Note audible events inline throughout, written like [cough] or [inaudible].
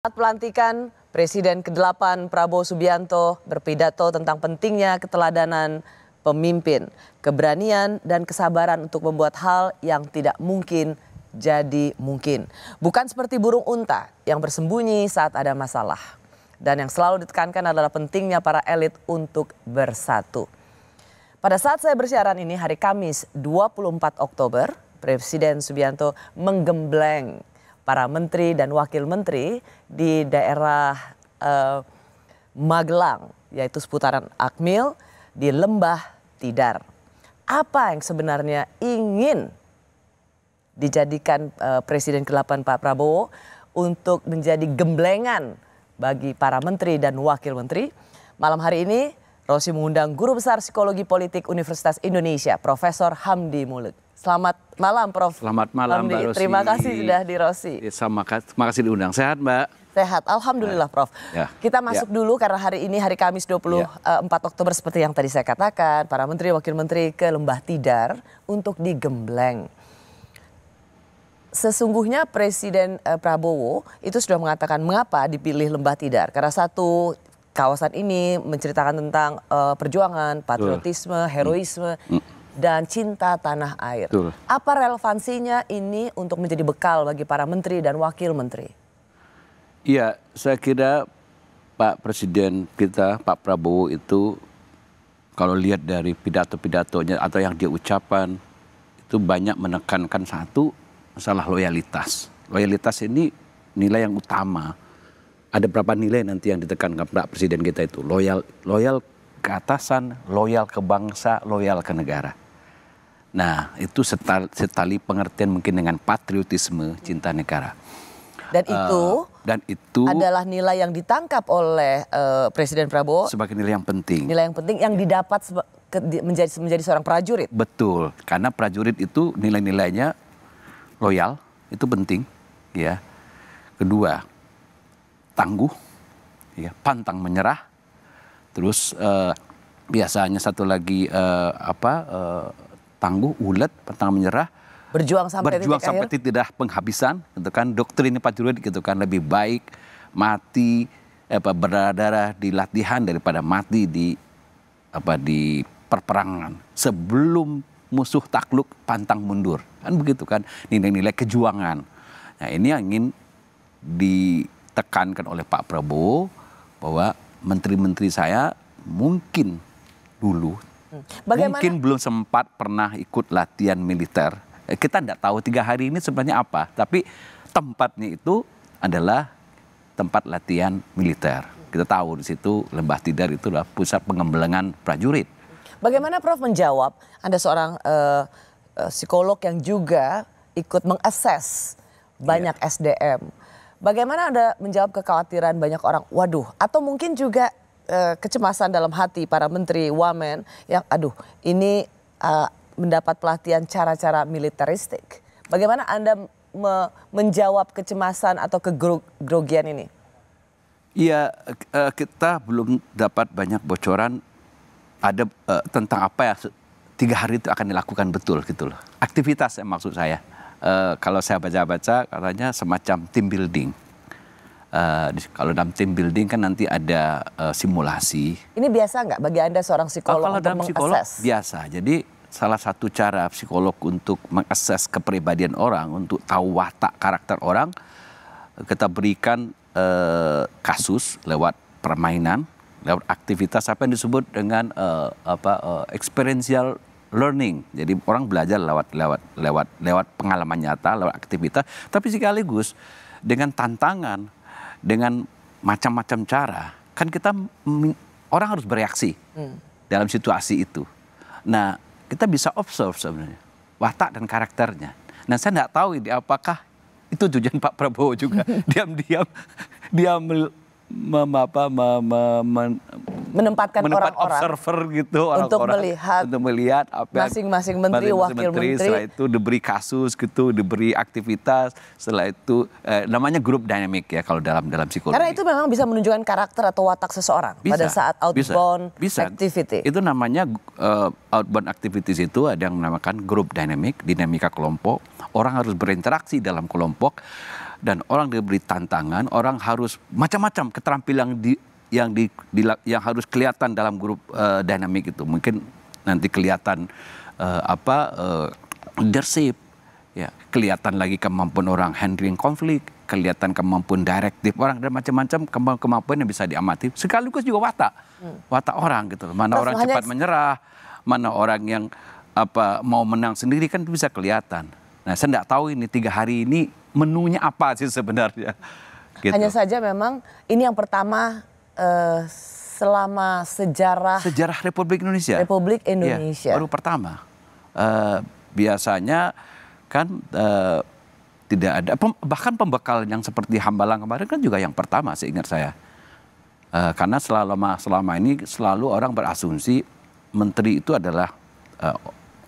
Saat pelantikan, Presiden ke-8 Prabowo Subianto berpidato tentang pentingnya keteladanan pemimpin, keberanian dan kesabaran untuk membuat hal yang tidak mungkin jadi mungkin. Bukan seperti burung unta yang bersembunyi saat ada masalah. Dan yang selalu ditekankan adalah pentingnya para elit untuk bersatu. Pada saat saya bersiaran ini hari Kamis 24 Oktober, Presiden Subianto menggembleng para menteri dan wakil menteri di daerah eh, Magelang, yaitu seputaran Akmil di Lembah Tidar. Apa yang sebenarnya ingin dijadikan eh, Presiden ke-8 Pak Prabowo untuk menjadi gemblengan bagi para menteri dan wakil menteri? Malam hari ini Rosi mengundang Guru Besar Psikologi Politik Universitas Indonesia, Profesor Hamdi Muluk. Selamat malam, Prof. Selamat malam, Hamdi. Mbak Rosi. Terima kasih sudah di Rosi. Ya, sama, terima kasih diundang. Sehat, Mbak? Sehat, Alhamdulillah, ya. Prof. Ya. Kita masuk ya. dulu karena hari ini hari Kamis 24 ya. Eh, Oktober seperti yang tadi saya katakan, para menteri, wakil menteri ke Lembah Tidar untuk digembleng sesungguhnya Presiden eh, Prabowo itu sudah mengatakan mengapa dipilih Lembah Tidar karena satu kawasan ini menceritakan tentang uh, perjuangan, patriotisme, Betul. Mm. heroisme hmm. dan cinta tanah air. Betul. Apa relevansinya ini untuk menjadi bekal bagi para menteri dan wakil menteri? Iya, saya kira Pak Presiden kita, Pak Prabowo itu kalau lihat dari pidato-pidatonya atau yang dia ucapan itu banyak menekankan satu masalah loyalitas. Loyalitas ini nilai yang utama ada berapa nilai nanti yang ke Pak Presiden kita itu loyal loyal ke atasan, loyal ke bangsa, loyal ke negara. Nah, itu setali, setali pengertian mungkin dengan patriotisme, cinta negara. Dan eh, itu dan itu adalah nilai yang ditangkap oleh uh, Presiden Prabowo sebagai nilai yang penting. Nilai yang penting yang didapat menjadi menjadi seorang prajurit. Betul, karena prajurit itu nilai-nilainya loyal, itu penting, ya. Kedua, tangguh, ya, pantang menyerah. Terus uh, biasanya satu lagi uh, apa uh, tangguh, ulet, pantang menyerah. Berjuang sampai berjuang titik sampai akhir. titik penghabisan, gitu kan? Doktrin Pak Jurid gitu kan lebih baik mati apa berdarah di latihan daripada mati di apa di perperangan sebelum musuh takluk pantang mundur kan begitu kan nilai-nilai kejuangan nah ini yang ingin di ditekankan oleh Pak Prabowo bahwa menteri-menteri saya mungkin dulu hmm. Bagaimana? mungkin belum sempat pernah ikut latihan militer. Eh, kita tidak tahu tiga hari ini sebenarnya apa, tapi tempatnya itu adalah tempat latihan militer. Kita tahu di situ Lembah Tidar itu adalah pusat pengembelengan prajurit. Bagaimana Prof menjawab? Anda seorang uh, psikolog yang juga ikut mengakses iya. banyak yeah. SDM Bagaimana Anda menjawab kekhawatiran banyak orang? Waduh, atau mungkin juga eh, kecemasan dalam hati para menteri wamen yang aduh, ini eh, mendapat pelatihan cara-cara militeristik. Bagaimana Anda me menjawab kecemasan atau kegrogian ini? Iya, eh, kita belum dapat banyak bocoran ada uh, tentang apa ya tiga hari itu akan dilakukan betul gitu loh. Aktivitas maksud saya. Eh, kalau saya baca-baca katanya semacam team building. Uh, kalau dalam team building kan nanti ada uh, simulasi. Ini biasa nggak bagi anda seorang ah, psikolog oh, kalau untuk mengakses? biasa. Jadi salah satu cara psikolog untuk mengakses kepribadian orang, untuk tahu watak karakter orang, kita berikan uh, kasus lewat permainan, lewat aktivitas apa yang disebut dengan uh, apa uh, experiential learning. Jadi orang belajar lewat lewat lewat lewat pengalaman nyata, lewat aktivitas, tapi sekaligus dengan tantangan, dengan macam-macam cara, kan kita orang harus bereaksi hmm. dalam situasi itu. Nah, kita bisa observe sebenarnya watak dan karakternya. Nah, saya tidak tahu ini apakah itu tujuan Pak Prabowo juga [laughs] diam-diam dia mem apa, menempatkan orang-orang observer gitu orang-orang untuk melihat untuk melihat masing-masing menteri masing wakil menteri, menteri setelah itu diberi kasus gitu diberi aktivitas setelah itu eh, namanya grup dynamic ya kalau dalam dalam psikologi karena itu memang bisa menunjukkan karakter atau watak seseorang bisa, pada saat outbound bisa, bisa. activity itu namanya uh, outbound activities itu ada yang menamakan grup dynamic dinamika kelompok orang harus berinteraksi dalam kelompok dan orang diberi tantangan, orang harus macam-macam keterampilan di yang di, di yang harus kelihatan dalam grup uh, eh, dinamik itu mungkin nanti kelihatan uh, apa uh, leadership ya kelihatan lagi kemampuan orang handling konflik kelihatan kemampuan direktif orang dan macam-macam kemampuan yang bisa diamati sekaligus juga watak hmm. watak orang gitu mana orang cepat menyerah mana orang yang apa mau menang sendiri kan bisa kelihatan nah saya tidak tahu ini tiga hari ini menunya apa sih sebenarnya gitu. hanya saja memang ini yang pertama Eh, selama sejarah sejarah Republik Indonesia. Republik iya, Indonesia. Ya, baru pertama. Uh, biasanya kan uh, tidak ada pem, bahkan pembekal yang seperti Hambalang kemarin kan juga yang pertama seingat saya. Uh, karena selama selama ini selalu orang berasumsi menteri itu adalah uh,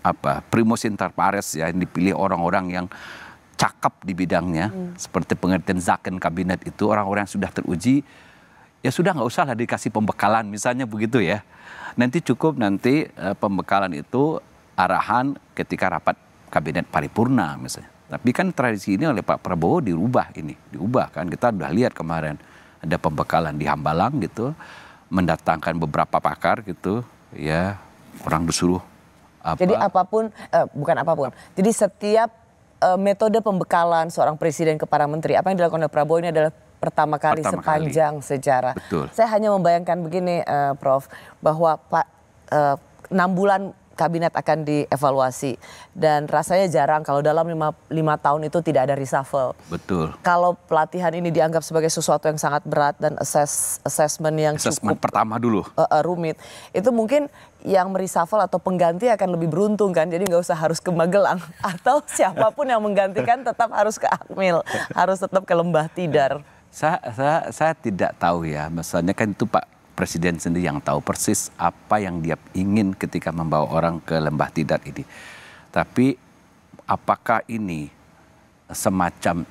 apa primus inter pares ya yang dipilih orang-orang yang cakap di bidangnya hmm. seperti pengertian zaken kabinet itu orang-orang yang sudah teruji ya sudah nggak usah lah dikasih pembekalan misalnya begitu ya. Nanti cukup nanti eh, pembekalan itu arahan ketika rapat kabinet paripurna misalnya. Tapi kan tradisi ini oleh Pak Prabowo dirubah ini, diubah kan. Kita sudah lihat kemarin ada pembekalan di Hambalang gitu, mendatangkan beberapa pakar gitu, ya orang disuruh apa. Jadi apapun, eh, bukan apapun. Jadi setiap eh, metode pembekalan seorang presiden kepada menteri, apa yang dilakukan oleh Prabowo ini adalah pertama kali pertama sepanjang kali. sejarah. Betul. Saya hanya membayangkan begini, uh, Prof, bahwa Pak uh, eh, bulan kabinet akan dievaluasi dan rasanya jarang kalau dalam lima, lima tahun itu tidak ada reshuffle. Betul. Kalau pelatihan ini dianggap sebagai sesuatu yang sangat berat dan assess, assessment yang assessment cukup pertama dulu uh, uh, rumit, itu mungkin yang reshuffle atau pengganti akan lebih beruntung kan, jadi nggak usah harus ke Magelang [laughs] atau siapapun yang menggantikan tetap harus ke Akmil, harus tetap ke Lembah Tidar. Saya, saya, saya tidak tahu ya, misalnya kan itu Pak Presiden sendiri yang tahu persis apa yang dia ingin ketika membawa orang ke lembah tidak ini. Tapi apakah ini semacam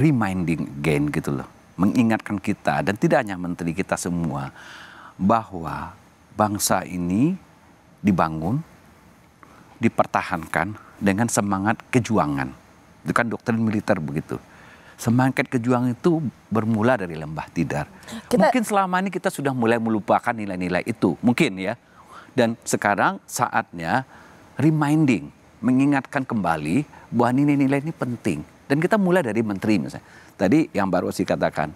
reminding gain gitu loh, mengingatkan kita dan tidak hanya menteri kita semua bahwa bangsa ini dibangun, dipertahankan dengan semangat kejuangan. Itu kan doktrin militer begitu Semangat kejuangan itu bermula dari lembah tidar. Kita... Mungkin selama ini kita sudah mulai melupakan nilai-nilai itu. Mungkin ya. Dan sekarang saatnya reminding, mengingatkan kembali bahwa nilai-nilai ini penting. Dan kita mulai dari menteri misalnya. Tadi yang baru sih katakan,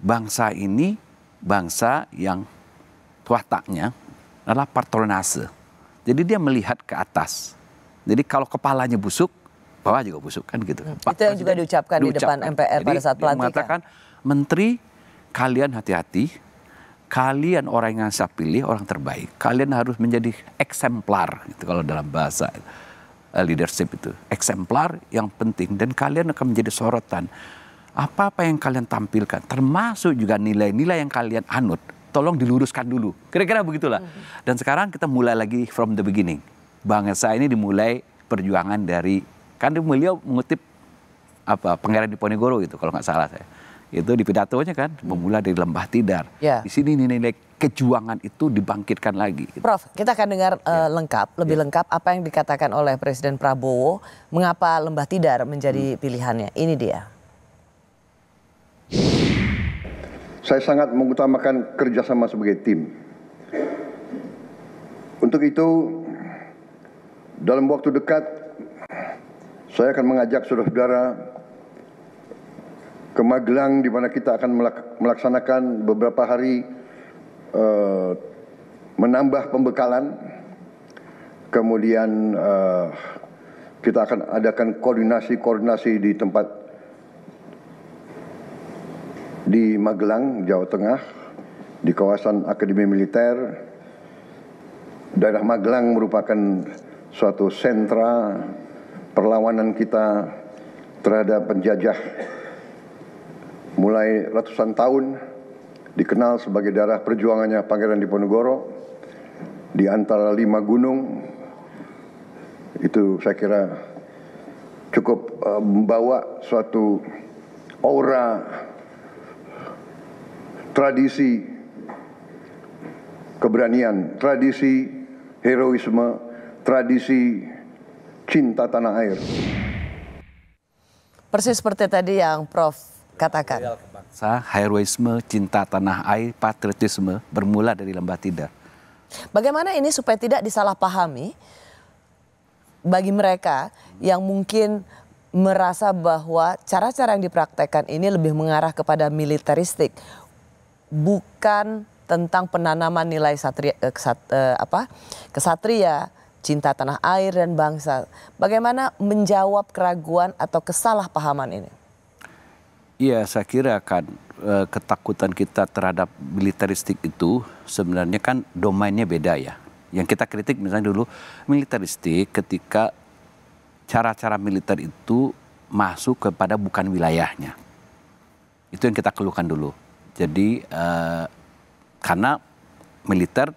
bangsa ini bangsa yang wataknya adalah patronase. Jadi dia melihat ke atas. Jadi kalau kepalanya busuk, bawah juga busuk kan gitu. Hmm. Pak itu yang juga diucapkan, di depan MPR Jadi, pada saat pelantikan. mengatakan menteri kalian hati-hati, kalian orang yang saya pilih orang terbaik. Kalian harus menjadi eksemplar gitu kalau dalam bahasa eh, leadership itu. Eksemplar yang penting dan kalian akan menjadi sorotan. Apa-apa yang kalian tampilkan termasuk juga nilai-nilai yang kalian anut tolong diluruskan dulu. Kira-kira begitulah. Hmm. Dan sekarang kita mulai lagi from the beginning. Bangsa ini dimulai perjuangan dari Kan beliau mengutip apa Pangeran Diponegoro itu kalau nggak salah saya. Itu di pidatonya kan hmm. memulai dari lembah tidar. ya. Di sini nilai kejuangan itu dibangkitkan lagi. Gitu. Prof, kita akan dengar ya. uh, lengkap, lebih ya. lengkap apa yang dikatakan oleh Presiden Prabowo mengapa lembah tidar menjadi hmm. pilihannya. Ini dia. Saya sangat mengutamakan kerjasama sebagai tim. Untuk itu, dalam waktu dekat saya akan mengajak saudara-saudara ke Magelang di mana kita akan melaksanakan beberapa hari uh, menambah pembekalan. Kemudian uh, kita akan adakan koordinasi-koordinasi di tempat di Magelang, Jawa Tengah, di kawasan Akademi Militer. Daerah Magelang merupakan suatu sentra perlawanan kita terhadap penjajah mulai ratusan tahun dikenal sebagai darah perjuangannya Pangeran Diponegoro di antara lima gunung itu saya kira cukup eh, membawa suatu aura tradisi keberanian, tradisi heroisme, tradisi cinta tanah air. Persis seperti tadi yang Prof katakan. Bangsa, iya, heroisme, cinta tanah air, patriotisme bermula dari lembah tidak. Bagaimana ini supaya tidak disalahpahami bagi mereka yang mungkin merasa bahwa cara-cara yang dipraktekkan ini lebih mengarah kepada militeristik, bukan tentang penanaman nilai satria, eh, kesat, eh, apa, kesatria, cinta tanah air dan bangsa. Bagaimana menjawab keraguan atau kesalahpahaman ini? Iya, saya kira kan ketakutan kita terhadap militeristik itu sebenarnya kan domainnya beda ya. Yang kita kritik misalnya dulu militeristik ketika cara-cara militer itu masuk kepada bukan wilayahnya. Itu yang kita keluhkan dulu. Jadi eh, karena militer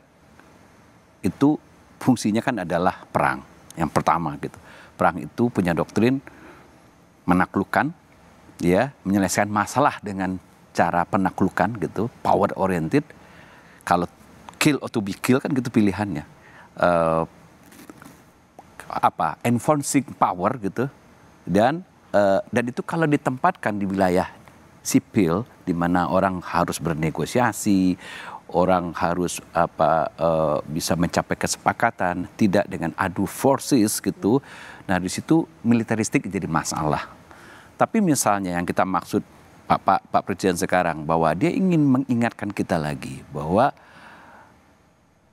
itu fungsinya kan adalah perang yang pertama gitu. Perang itu punya doktrin menaklukkan ya, menyelesaikan masalah dengan cara penaklukan gitu, power oriented. Kalau kill or to be kill kan gitu pilihannya. Uh, apa enforcing power gitu dan uh, dan itu kalau ditempatkan di wilayah sipil di mana orang harus bernegosiasi, orang harus apa e, bisa mencapai kesepakatan tidak dengan adu forces gitu nah di situ militeristik jadi masalah tapi misalnya yang kita maksud Pak Pak, Pak Presiden sekarang bahwa dia ingin mengingatkan kita lagi bahwa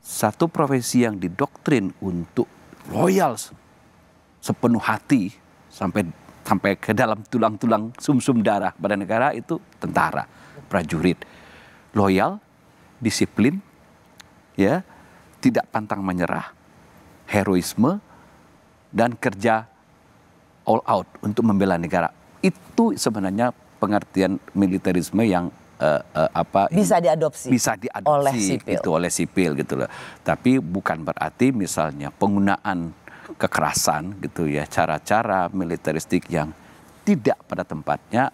satu profesi yang didoktrin untuk loyal sepenuh hati sampai sampai ke dalam tulang-tulang sumsum darah pada negara itu tentara prajurit loyal disiplin, ya, tidak pantang menyerah, heroisme, dan kerja all out untuk membela negara. Itu sebenarnya pengertian militerisme yang uh, uh, apa bisa diadopsi bisa diadopsi oleh sipil. itu oleh sipil gitu loh. Tapi bukan berarti misalnya penggunaan kekerasan gitu ya cara-cara militeristik yang tidak pada tempatnya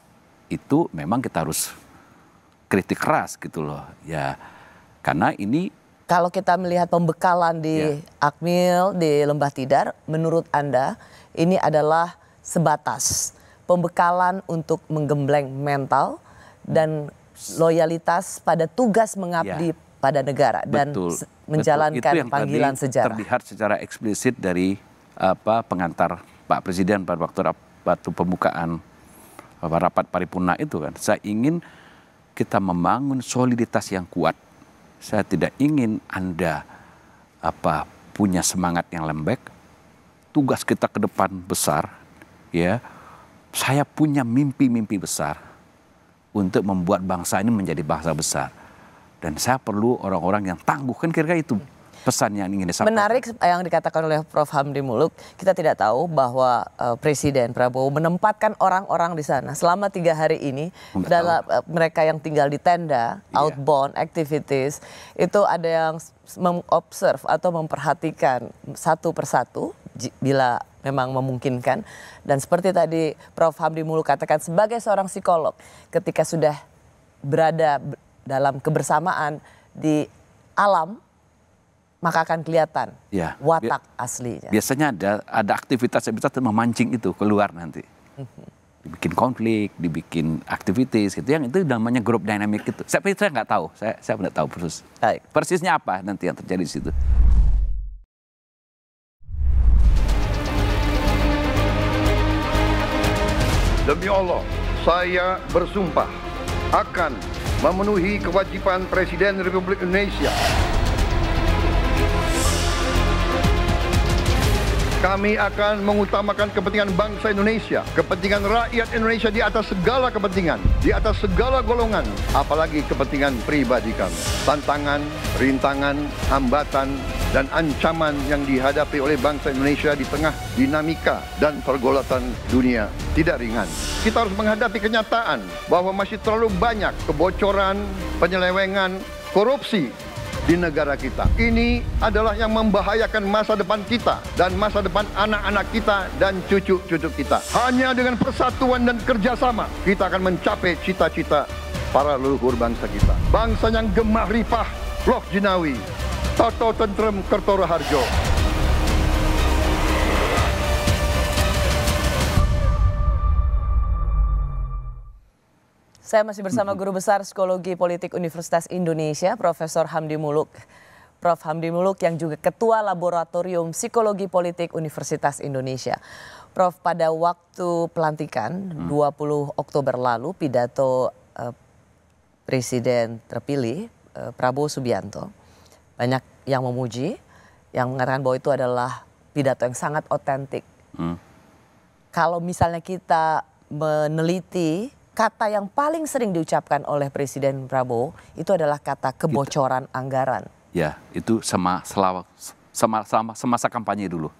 itu memang kita harus kritik keras gitu loh ya karena ini kalau kita melihat pembekalan di ya. Akmil di Lembah Tidar menurut Anda ini adalah sebatas pembekalan untuk menggembleng mental dan loyalitas pada tugas mengabdi ya. pada negara dan betul, menjalankan yang panggilan sejarah terlihat secara eksplisit dari apa pengantar Pak Presiden pada waktu waktu pembukaan rapat paripurna itu kan saya ingin kita membangun soliditas yang kuat. Saya tidak ingin Anda apa punya semangat yang lembek. Tugas kita ke depan besar, ya. Saya punya mimpi-mimpi besar untuk membuat bangsa ini menjadi bangsa besar. Dan saya perlu orang-orang yang tangguh kan kira-kira itu pesan yang ingin disampaikan. Menarik yang dikatakan oleh Prof Hamdi Muluk, kita tidak tahu bahwa uh, Presiden Prabowo menempatkan orang-orang di sana selama tiga hari ini Betul. dalam uh, mereka yang tinggal di tenda, yeah. outbound activities itu ada yang mengobserv atau memperhatikan satu persatu bila memang memungkinkan dan seperti tadi Prof Hamdi Muluk katakan sebagai seorang psikolog ketika sudah berada dalam kebersamaan di alam maka akan kelihatan ya. watak Bi aslinya. Biasanya ada ada aktivitas-aktivitas memancing itu keluar nanti. Mhm. Dibikin konflik, dibikin aktivitas gitu. Yang itu namanya grup dynamic itu. Saya saya nggak tahu, saya saya nggak tahu persis. Baik. Persisnya apa nanti yang terjadi di situ. Demi Allah, saya bersumpah akan memenuhi kewajiban Presiden Republik Indonesia Kami akan mengutamakan kepentingan bangsa Indonesia, kepentingan rakyat Indonesia di atas segala kepentingan, di atas segala golongan, apalagi kepentingan pribadi kami. Tantangan, rintangan, hambatan, dan ancaman yang dihadapi oleh bangsa Indonesia di tengah dinamika dan pergolatan dunia tidak ringan. Kita harus menghadapi kenyataan bahwa masih terlalu banyak kebocoran, penyelewengan, korupsi di negara kita. Ini adalah yang membahayakan masa depan kita dan masa depan anak-anak kita dan cucu-cucu kita. Hanya dengan persatuan dan kerjasama kita akan mencapai cita-cita para leluhur bangsa kita. Bangsa yang gemah ripah, Loh Jinawi, Toto Tentrem Kertoro Harjo. Saya masih bersama Guru Besar Psikologi Politik Universitas Indonesia, Profesor Hamdi Muluk. Prof. Hamdi Muluk yang juga Ketua Laboratorium Psikologi Politik Universitas Indonesia. Prof, pada waktu pelantikan 20 Oktober lalu pidato eh, Presiden terpilih eh, Prabowo Subianto banyak yang memuji, yang mengatakan bahwa itu adalah pidato yang sangat otentik. Hmm. Kalau misalnya kita meneliti kata yang paling sering diucapkan oleh Presiden Prabowo itu adalah kata kebocoran gitu. anggaran. Ya, itu sama selama sama, sama semasa kampanye dulu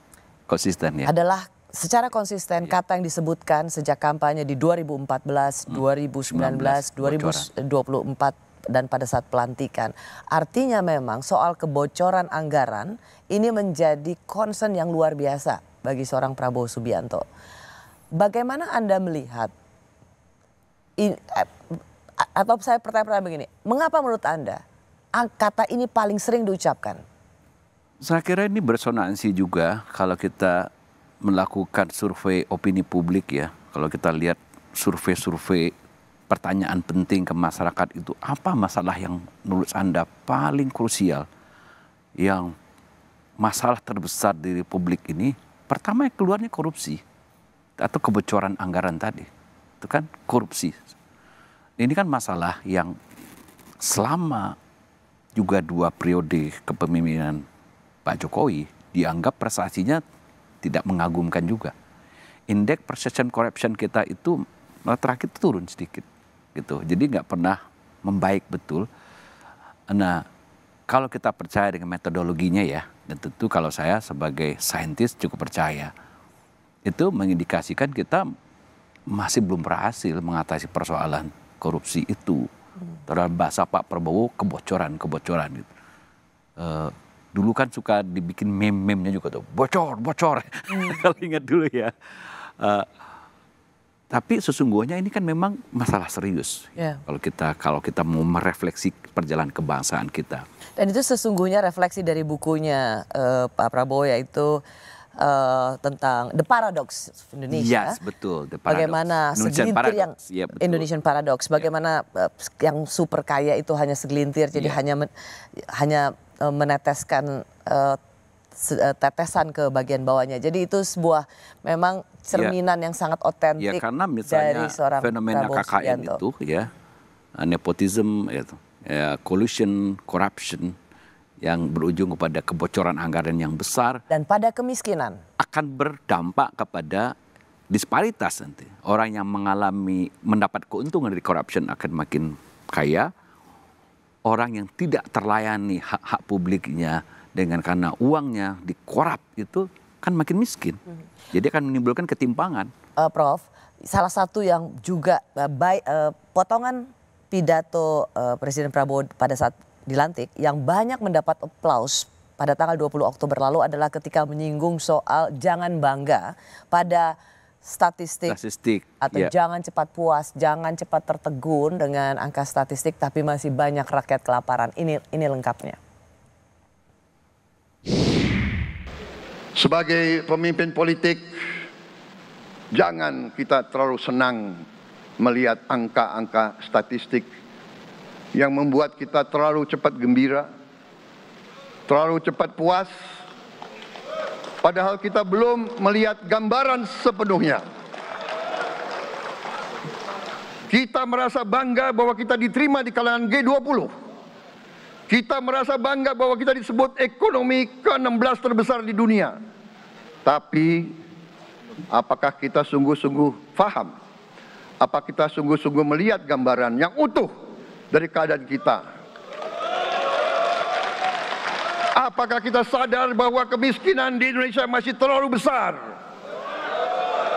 konsisten ya. Adalah secara konsisten ya. kata yang disebutkan sejak kampanye di 2014, hmm. 2019, 19, 2024 bocoran. dan pada saat pelantikan. Artinya memang soal kebocoran anggaran ini menjadi concern yang luar biasa bagi seorang Prabowo Subianto. Bagaimana Anda melihat in, eh, atau saya pertanyaan-pertanyaan begini, mengapa menurut Anda kata ini paling sering diucapkan? Saya kira ini bersonansi juga kalau kita melakukan survei opini publik ya. Kalau kita lihat survei-survei pertanyaan penting ke masyarakat itu apa masalah yang menurut Anda paling krusial yang masalah terbesar di republik ini pertama keluarnya korupsi atau kebocoran anggaran tadi itu kan korupsi. Ini kan masalah yang selama juga dua periode kepemimpinan Pak Jokowi dianggap prestasinya tidak mengagumkan juga. Indeks perception corruption kita itu malah terakhir turun sedikit gitu. Jadi nggak pernah membaik betul. Nah, kalau kita percaya dengan metodologinya ya, dan tentu kalau saya sebagai saintis cukup percaya, itu mengindikasikan kita masih belum berhasil mengatasi persoalan korupsi itu. Terhadap bahasa Pak Prabowo kebocoran-kebocoran gitu. Uh, dulu kan suka dibikin meme-memenya juga tuh, bocor, bocor. Hmm. [laughs] Kalau ingat dulu ya. Uh, tapi sesungguhnya ini kan memang masalah serius yeah. kalau kita kalau kita mau merefleksi perjalanan kebangsaan kita dan itu sesungguhnya refleksi dari bukunya uh, Pak Prabowo yaitu uh, tentang The Paradox of Indonesia. Yes, betul. The paradox. Bagaimana segelintir yang yeah, betul. Indonesian Paradox, ya. bagaimana yeah. uh, yang super kaya itu hanya segelintir, jadi yeah. hanya men, hanya uh, meneteskan uh, tetesan ke bagian bawahnya. Jadi itu sebuah memang ya. cerminan yeah. yang sangat ya, otentik yeah, karena misalnya dari seorang fenomena Prabowo KKN Sianto. itu ya nepotism itu ya, collusion, corruption yang berujung kepada kebocoran anggaran yang besar dan pada kemiskinan akan berdampak kepada disparitas nanti. Orang yang mengalami mendapat keuntungan dari korupsi akan makin kaya. Orang yang tidak terlayani hak-hak publiknya dengan karena uangnya dikorup itu kan makin miskin. Hmm. Jadi akan menimbulkan ketimpangan. Uh, Prof, salah satu yang juga uh, by, uh, potongan pidato uh, Presiden Prabowo pada saat dilantik yang banyak mendapat aplaus pada tanggal 20 Oktober lalu adalah ketika menyinggung soal jangan bangga pada statistik, statistik atau yeah. jangan cepat puas, jangan cepat tertegun dengan angka statistik tapi masih banyak rakyat kelaparan. Ini ini lengkapnya. Sebagai pemimpin politik jangan kita terlalu senang melihat angka-angka statistik yang membuat kita terlalu cepat gembira, terlalu cepat puas, padahal kita belum melihat gambaran sepenuhnya. Kita merasa bangga bahwa kita diterima di kalangan G20. Kita merasa bangga bahwa kita disebut ekonomi ke-16 terbesar di dunia. Tapi apakah kita sungguh-sungguh faham? Apa kita sungguh-sungguh melihat gambaran yang utuh dari keadaan kita. Apakah kita sadar bahwa kemiskinan di Indonesia masih terlalu besar?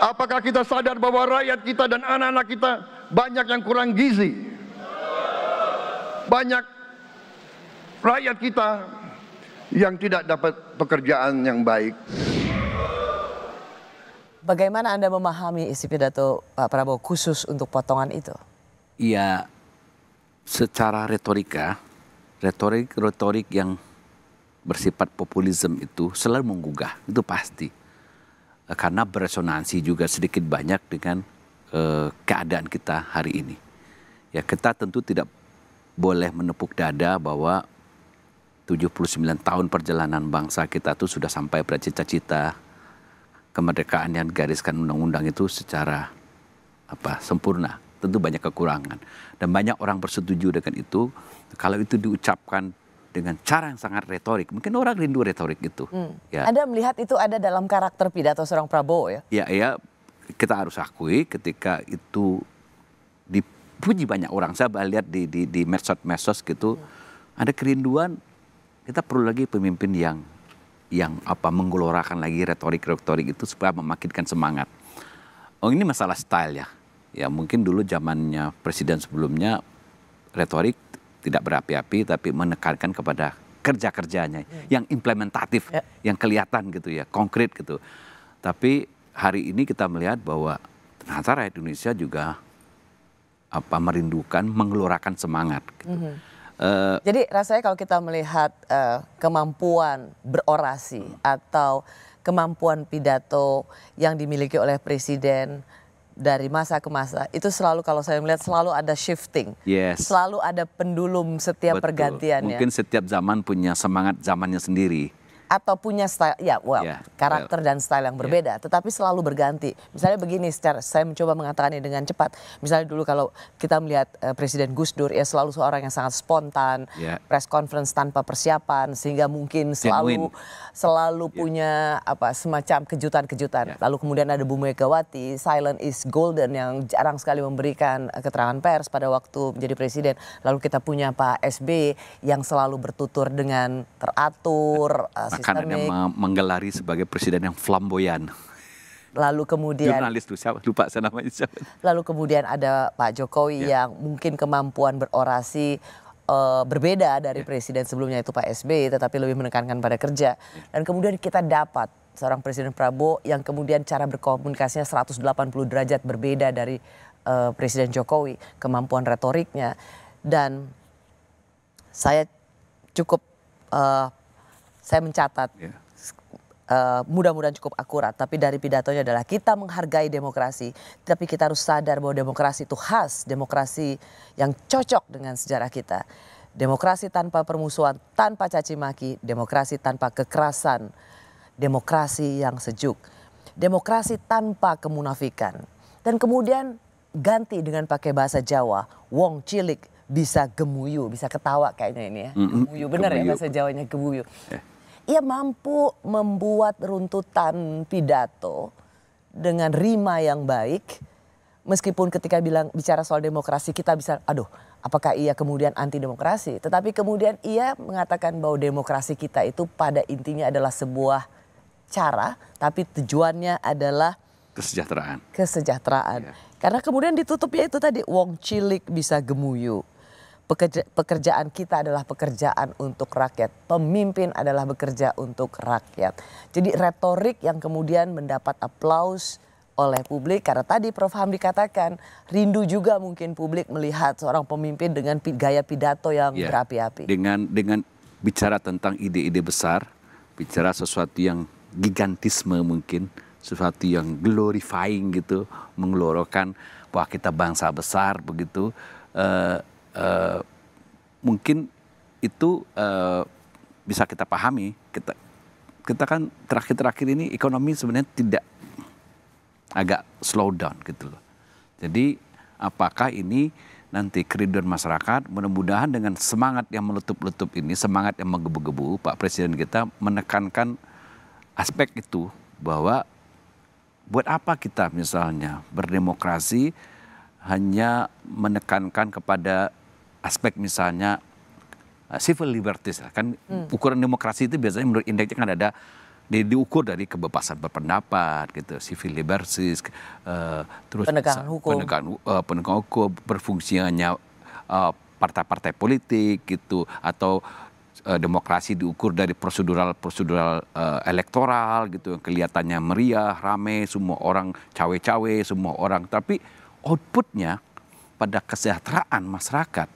Apakah kita sadar bahwa rakyat kita dan anak-anak kita banyak yang kurang gizi? Banyak rakyat kita yang tidak dapat pekerjaan yang baik. Bagaimana Anda memahami isi pidato Pak Prabowo khusus untuk potongan itu? Iya, secara retorika, retorik retorik yang bersifat populisme itu selalu menggugah, itu pasti. Eh, karena beresonansi juga sedikit banyak dengan uh, keadaan kita hari ini. Ya, kita tentu tidak boleh menepuk dada bahwa 79 tahun perjalanan bangsa kita itu sudah sampai pada cita-cita kemerdekaan yang digariskan undang-undang itu secara apa sempurna tentu banyak kekurangan. Dan banyak orang bersetuju dengan itu. Kalau itu diucapkan dengan cara yang sangat retorik, mungkin orang rindu retorik itu. Hmm. Ya. Anda melihat itu ada dalam karakter pidato seorang Prabowo ya? Ya, ya kita harus akui ketika itu dipuji banyak orang. Saya lihat di di, di medsos-medsos gitu, hmm. ada kerinduan kita perlu lagi pemimpin yang yang apa menggelorakan lagi retorik-retorik itu supaya memakinkan semangat. Oh ini masalah style ya ya mungkin dulu zamannya presiden sebelumnya retorik tidak berapi-api tapi menekankan kepada kerja-kerjanya hmm. yang implementatif, ya. yang kelihatan gitu ya, konkret gitu. Tapi hari ini kita melihat bahwa ternyata rakyat Indonesia juga apa merindukan mengeluarkan semangat gitu. -hmm. Uh, Jadi rasanya kalau kita melihat uh, kemampuan berorasi hmm. atau kemampuan pidato yang dimiliki oleh presiden dari masa ke masa itu selalu kalau saya melihat selalu ada shifting, yes. selalu ada pendulum setiap pergantian pergantiannya. Mungkin setiap zaman punya semangat zamannya sendiri atau punya style ya well yeah, karakter well. dan style yang ya. berbeda yeah. tetapi selalu berganti misalnya begini secara saya mencoba mengatakannya dengan cepat misalnya dulu kalau kita melihat uh, presiden Gus Dur ya selalu seorang yang sangat spontan yeah. press conference tanpa persiapan sehingga mungkin selalu Genuine. selalu yeah. punya apa semacam kejutan-kejutan yeah. lalu kemudian ada Bu Megawati silent is golden yang jarang sekali memberikan eh, keterangan pers pada waktu menjadi presiden lalu kita punya Pak SB yang selalu bertutur dengan teratur uh, karena ada menggelari sebagai presiden yang flamboyan lalu kemudian jurnalis tuh siapa lupa saya namanya siapa lalu kemudian ada Pak Jokowi yeah. yang mungkin kemampuan berorasi uh, berbeda dari yeah. presiden sebelumnya itu Pak SBY tetapi lebih menekankan pada kerja yeah. dan kemudian kita dapat seorang presiden Prabowo yang kemudian cara berkomunikasinya 180 derajat berbeda dari uh, presiden Jokowi kemampuan retoriknya dan saya cukup uh, saya mencatat. Yeah. Ya. Uh, mudah-mudahan cukup akurat, tapi dari pidatonya adalah kita menghargai demokrasi, tapi kita harus sadar bahwa demokrasi itu khas, demokrasi yang cocok dengan sejarah kita. Demokrasi tanpa permusuhan, tanpa caci maki, demokrasi tanpa kekerasan, demokrasi yang sejuk, demokrasi tanpa kemunafikan. Dan kemudian ganti dengan pakai bahasa Jawa, wong cilik bisa gemuyu, bisa ketawa kayaknya ini ya. Gemuyu benar ya bahasa Jawanya gemuyu. Yeah ia mampu membuat runtutan pidato dengan rima yang baik. Meskipun ketika bilang bicara soal demokrasi kita bisa, aduh, apakah ia kemudian anti demokrasi? Tetapi kemudian ia mengatakan bahwa demokrasi kita itu pada intinya adalah sebuah cara, tapi tujuannya adalah kesejahteraan. Kesejahteraan. Ya. Karena kemudian ditutupnya itu tadi, wong cilik bisa gemuyu pekerja, pekerjaan kita adalah pekerjaan untuk rakyat. Pemimpin adalah bekerja untuk rakyat. Jadi retorik yang kemudian mendapat aplaus oleh publik karena tadi Prof Hamdi katakan rindu juga mungkin publik melihat seorang pemimpin dengan gaya pidato yang ya, berapi-api. Dengan dengan bicara tentang ide-ide besar, bicara sesuatu yang gigantisme mungkin, sesuatu yang glorifying gitu, menggelorokan bahwa kita bangsa besar begitu. Uh, Eh, mungkin itu uh, bisa kita pahami kita kita kan terakhir-terakhir ini ekonomi sebenarnya tidak agak slow down gitu loh. Jadi apakah ini nanti keriduan masyarakat mudah-mudahan dengan semangat yang meletup-letup ini, semangat yang menggebu-gebu, Pak Presiden kita menekankan aspek itu bahwa buat apa kita misalnya berdemokrasi hanya menekankan kepada aspek misalnya eh, civil liberties kan hmm. ukuran demokrasi itu biasanya menurut indeksnya kan ada di, diukur dari kebebasan berpendapat gitu civil liberties uh, terus penegakan hukum penegakan, uh, penegakan hukum berfungsinya partai partai-partai politik gitu atau demokrasi diukur dari prosedural prosedural uh, elektoral gitu yang kelihatannya meriah rame semua orang cawe-cawe semua orang tapi outputnya pada kesejahteraan masyarakat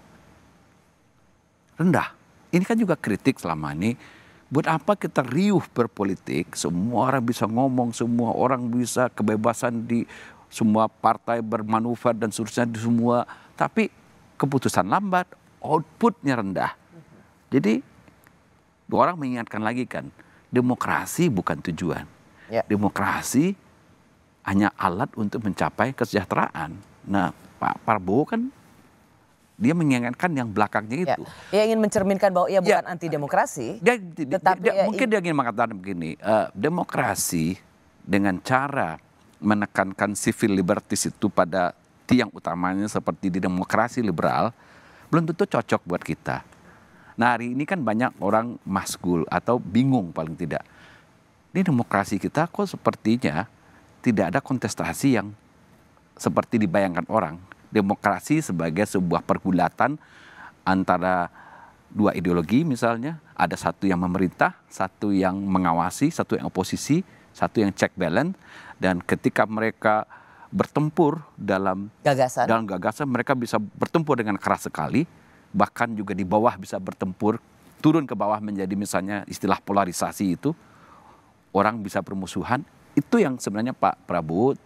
rendah. Ini kan juga kritik selama ini. Buat apa kita riuh berpolitik? Semua orang bisa ngomong, semua orang bisa kebebasan di semua partai bermanuver dan seterusnya di semua. Tapi keputusan lambat, outputnya rendah. Jadi orang mengingatkan lagi kan, demokrasi bukan tujuan. Ya. Demokrasi hanya alat untuk mencapai kesejahteraan. Nah, Pak Prabowo kan dia mengingatkan yang belakangnya ya, itu. Ya. Dia ingin mencerminkan bahwa ia ya. bukan anti demokrasi. Dia, tetapi dia, dia, mungkin dia ingin mengatakan begini, uh, demokrasi dengan cara menekankan civil liberties itu pada tiang utamanya seperti di demokrasi liberal belum tentu cocok buat kita. Nah hari ini kan banyak orang maskul atau bingung paling tidak. Di demokrasi kita kok sepertinya tidak ada kontestasi yang seperti dibayangkan orang demokrasi sebagai sebuah pergulatan antara dua ideologi misalnya, ada satu yang memerintah, satu yang mengawasi, satu yang oposisi, satu yang check balance dan ketika mereka bertempur dalam gagasan dalam gagasan mereka bisa bertempur dengan keras sekali bahkan juga di bawah bisa bertempur turun ke bawah menjadi misalnya istilah polarisasi itu orang bisa permusuhan itu yang sebenarnya Pak Prabowo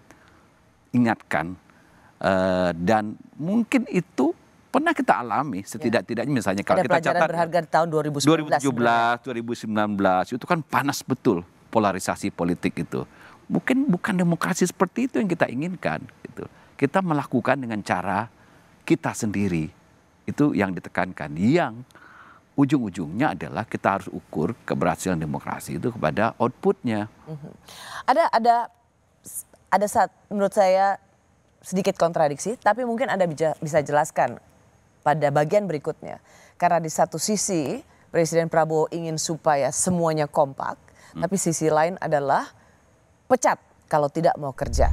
ingatkan Eh, dan mungkin itu pernah kita alami ya. setidak-tidaknya misalnya kalau Ada kita catat berharga di tahun 2017 2019 itu kan panas betul polarisasi politik itu mungkin bukan demokrasi seperti itu yang kita inginkan gitu kita melakukan dengan cara kita sendiri itu yang ditekankan yang ujung-ujungnya adalah kita harus ukur keberhasilan demokrasi itu kepada outputnya mhm. ada ada ada saat menurut saya sedikit kontradiksi, tapi mungkin Anda bisa jelaskan pada bagian berikutnya. Karena di satu sisi Presiden Prabowo ingin supaya semuanya kompak, hmm. tapi sisi lain adalah pecat kalau tidak mau kerja.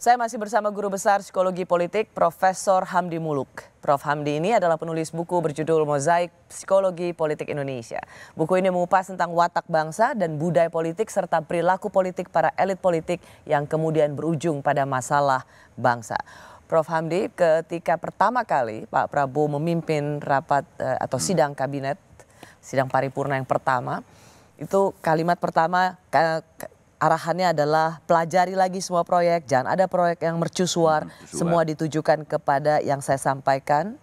Saya masih bersama Guru Besar Psikologi Politik Profesor Hamdi Muluk. Prof Hamdi ini adalah penulis buku berjudul Mozaik Psikologi Politik Indonesia. Buku ini mengupas tentang watak bangsa dan budaya politik serta perilaku politik para elit politik yang kemudian berujung pada masalah bangsa. Prof Hamdi, ketika pertama kali Pak Prabowo memimpin rapat eh, atau sidang kabinet, sidang paripurna yang pertama, itu kalimat pertama arahannya adalah pelajari lagi semua proyek, jangan ada proyek yang mercusuar, hmm, mercusuar. semua ditujukan kepada yang saya sampaikan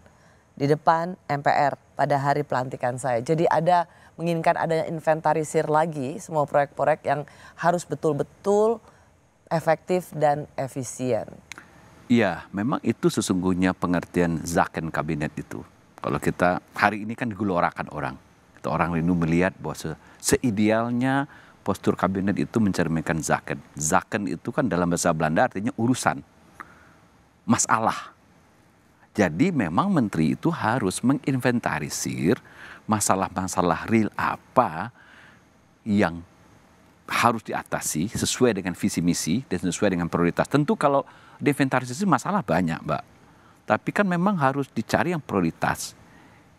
di depan MPR pada hari pelantikan saya. Jadi ada menginginkan adanya inventarisir lagi semua proyek-proyek yang harus betul-betul efektif dan efisien. Iya, memang itu sesungguhnya pengertian zaken kabinet itu. Kalau kita hari ini kan digelorakan orang, orang rindu melihat bahwa se seidealnya postur kabinet itu mencerminkan zaken. Zaken itu kan dalam bahasa Belanda artinya urusan, masalah. Jadi memang menteri itu harus menginventarisir masalah-masalah real apa yang harus diatasi sesuai dengan visi misi dan sesuai dengan prioritas. Tentu kalau diinventarisasi masalah banyak, Mbak. Tapi kan memang harus dicari yang prioritas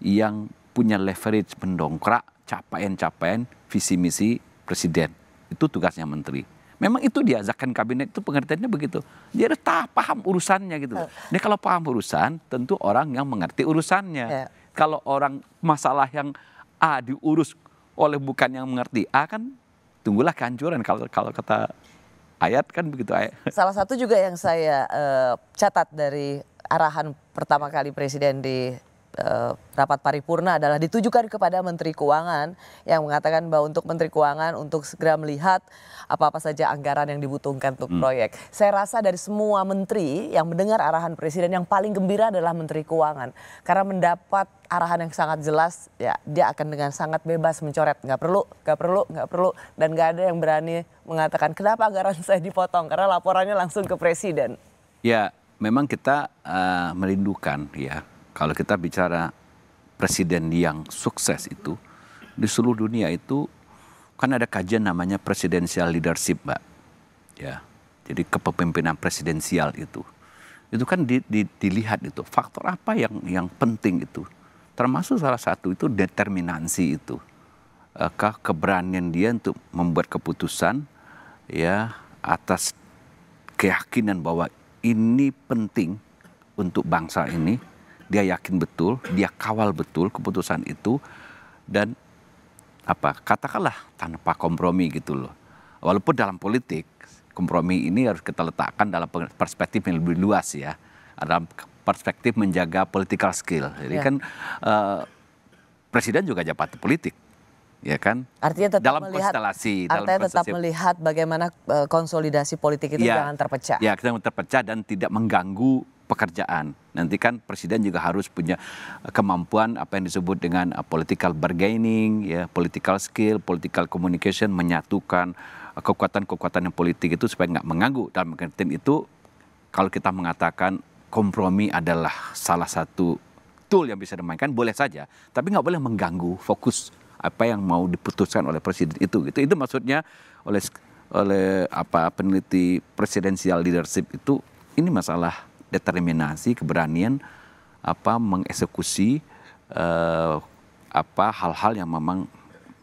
yang punya leverage mendongkrak capaian-capaian visi misi presiden. Itu tugasnya menteri. Memang itu diazakan kabinet itu pengertiannya begitu. Dia harus tak paham urusannya gitu. Uh. kalau paham urusan, tentu orang yang mengerti urusannya. Yeah. Kalau orang masalah yang A diurus oleh bukan yang mengerti A kan tunggulah kehancuran kalau kalau kata ayat kan begitu ayat. [laughs] Salah satu juga yang saya uh, catat dari arahan pertama kali presiden di Eh, rapat paripurna adalah ditujukan kepada Menteri Keuangan yang mengatakan bahwa untuk Menteri Keuangan untuk segera melihat apa-apa saja anggaran yang dibutuhkan untuk hmm. proyek. Saya rasa dari semua menteri yang mendengar arahan Presiden yang paling gembira adalah Menteri Keuangan karena mendapat arahan yang sangat jelas ya dia akan dengan sangat bebas mencoret nggak perlu nggak perlu nggak perlu dan nggak ada yang berani mengatakan kenapa anggaran [laughs] saya dipotong karena laporannya langsung ke Presiden. Ya memang kita uh, merindukan ya kalau kita bicara presiden yang sukses itu di seluruh dunia itu kan ada kajian namanya presidential leadership, Mbak. Ya. Jadi kepemimpinan presidensial itu. Itu kan di, di, dilihat itu faktor apa yang yang penting itu. Termasuk salah satu itu determinansi itu. Kah eh, keberanian dia untuk membuat keputusan ya atas keyakinan bahwa ini penting untuk bangsa ini dia yakin betul, dia kawal betul keputusan itu dan apa katakanlah tanpa kompromi gitu loh. Walaupun dalam politik kompromi ini harus kita letakkan dalam perspektif yang lebih luas ya, dalam perspektif menjaga political skill. Jadi ya. kan uh, presiden juga jabat politik ya kan? Artinya tetap dalam melihat, konstelasi, artinya dalam tetap melihat bagaimana eh, konsolidasi politik itu ya, jangan terpecah. Ya, kita terpecah dan tidak mengganggu pekerjaan. Nanti kan presiden juga harus punya eh, kemampuan apa yang disebut dengan eh, political bargaining, ya, political skill, political communication, menyatukan eh, kekuatan-kekuatan yang politik itu supaya nggak mengganggu. Dalam pengertian itu, kalau kita mengatakan kompromi adalah salah satu tool yang bisa dimainkan, boleh saja, tapi nggak boleh mengganggu fokus apa yang mau diputuskan oleh presiden itu gitu itu maksudnya oleh oleh apa peneliti presidensial leadership itu ini masalah determinasi, keberanian apa mengeksekusi uh, apa hal-hal yang memang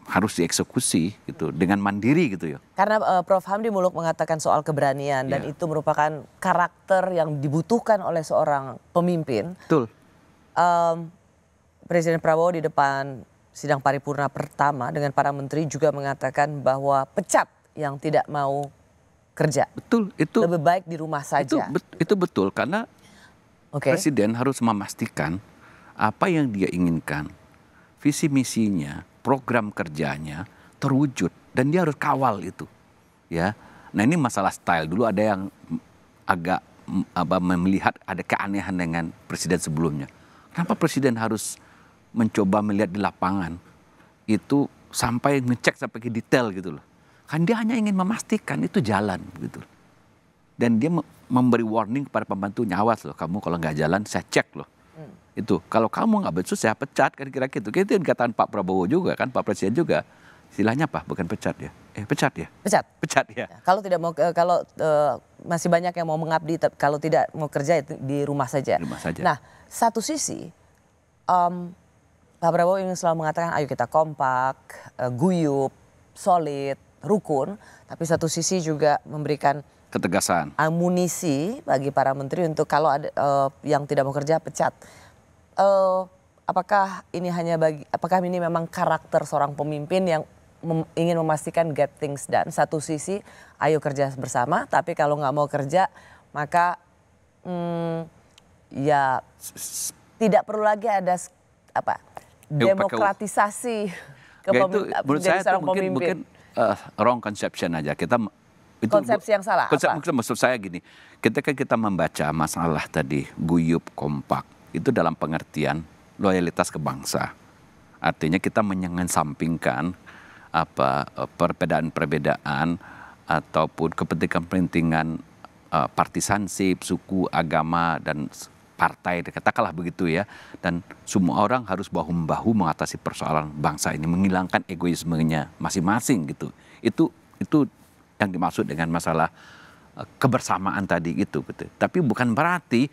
harus dieksekusi gitu dengan mandiri gitu ya. Karena uh, Prof Hamdi Muluk mengatakan soal keberanian dan iya. itu merupakan karakter yang dibutuhkan oleh seorang pemimpin. Betul. Um, Presiden Prabowo di depan sidang paripurna pertama dengan para menteri juga mengatakan bahwa pecat yang tidak mau kerja. Betul, itu lebih baik di rumah saja. Itu, itu betul karena okay. presiden harus memastikan apa yang dia inginkan, visi misinya, program kerjanya terwujud dan dia harus kawal itu. Ya. Nah, ini masalah style dulu ada yang agak apa melihat ada keanehan dengan presiden sebelumnya. Kenapa presiden harus mencoba melihat di lapangan itu sampai ngecek sampai ke detail gitu loh. Kan dia hanya ingin memastikan itu jalan gitu. Dan dia memberi warning kepada pembantunya, awas loh kamu kalau nggak jalan saya cek loh. Hmm. Itu kalau kamu nggak betul saya pecat kan kira-kira gitu. Itu yang dikatakan Pak Prabowo juga kan, Pak Presiden juga. Istilahnya apa? Bukan pecat ya. Eh pecat ya. Pecat. Pecat ya. ya kalau tidak mau kalau uh, masih banyak yang mau mengabdi kalau tidak mau kerja di rumah saja. Di rumah saja. Nah, satu sisi um, Pak Prabowo ingin selalu mengatakan ayo kita kompak, uh, guyup, solid, rukun, tapi satu sisi juga memberikan ketegasan, amunisi bagi para menteri untuk kalau ada uh, yang tidak mau kerja pecat. Uh, apakah ini hanya bagi, apakah ini memang karakter seorang pemimpin yang mem, ingin memastikan get things done? Satu sisi, ayo kerja bersama, tapi kalau nggak mau kerja, maka hmm, ya tidak perlu lagi ada apa eh, demokratisasi ke menjadi itu, seorang mungkin, pemimpin. Mungkin uh, wrong conception aja. Kita itu konsepsi yang salah. Konsep apa? maksud saya gini, ketika kita membaca masalah tadi guyup kompak itu dalam pengertian loyalitas ke bangsa. Artinya kita menyengan sampingkan apa eh, perbedaan-perbedaan ataupun kepentingan-kepentingan uh, eh, partisanship, suku, agama dan partai, katakanlah begitu ya. Dan semua orang harus bahu-membahu mengatasi persoalan bangsa ini, menghilangkan egoismenya masing-masing gitu. Itu itu yang dimaksud dengan masalah eh, kebersamaan tadi itu gitu. Tapi bukan berarti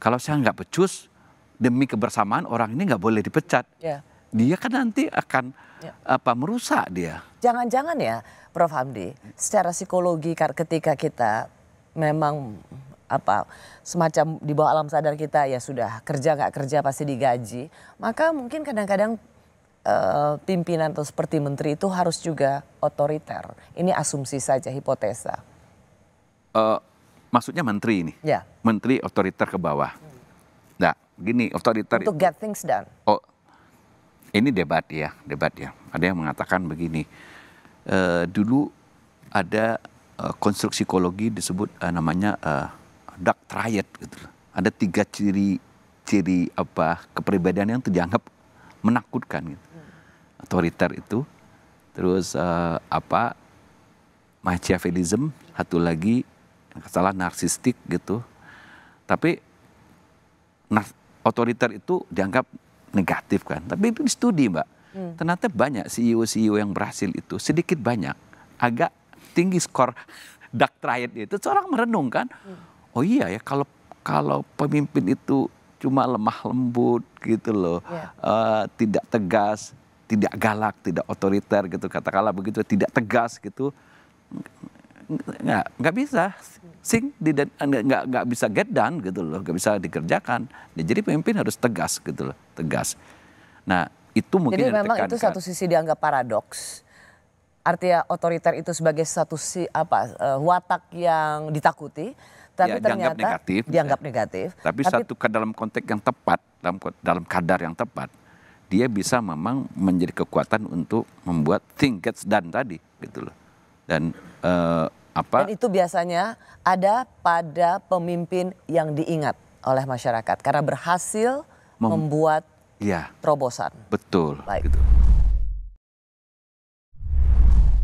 kalau saya nggak becus demi kebersamaan orang ini nggak boleh dipecat. Yeah. Dia kan nanti akan ya. apa merusak dia. Jangan-jangan ya, Prof Hamdi, secara psikologi ketika kita memang apa semacam di bawah alam sadar kita ya sudah kerja nggak kerja pasti digaji maka mungkin kadang-kadang uh, pimpinan atau seperti menteri itu harus juga otoriter ini asumsi saja hipotesa uh, maksudnya menteri ini ya menteri otoriter ke bawah hmm. gini otoriter untuk get things done oh ini debat ya debat ya ada yang mengatakan begini uh, dulu ada uh, psikologi disebut uh, namanya uh, dark triad gitu. Ada tiga ciri ciri apa kepribadian yang dianggap menakutkan gitu. Hmm. Otoriter itu, terus uh, apa Machiavellism, satu lagi salah narsistik gitu. Tapi nah, otoriter itu dianggap negatif kan. Tapi itu di studi mbak. Hmm. Ternyata banyak CEO-CEO yang berhasil itu sedikit banyak agak tinggi skor [laughs] dark triad itu seorang merenung kan. Hmm oh iya ya kalau kalau pemimpin itu cuma lemah lembut gitu loh, yeah. Iya. uh, tidak tegas, tidak galak, tidak otoriter gitu katakanlah begitu, tidak tegas gitu, nggak nggak bisa sing nggak nggak bisa get done gitu loh, nggak bisa dikerjakan. Nah, jadi pemimpin harus tegas gitu loh, tegas. Nah itu mungkin jadi memang itu satu sisi dianggap paradoks. Artinya otoriter itu sebagai satu si apa eh, watak yang ditakuti, tapi ya, ternyata dianggap negatif. Ya. Dianggap negatif. Tapi, tapi satu dalam konteks yang tepat, dalam dalam kadar yang tepat, dia bisa memang menjadi kekuatan untuk membuat think gets done tadi gitu loh. Dan uh, apa? Dan itu biasanya ada pada pemimpin yang diingat oleh masyarakat karena berhasil Mem membuat ya, terobosan. Betul. Baik. Gitu.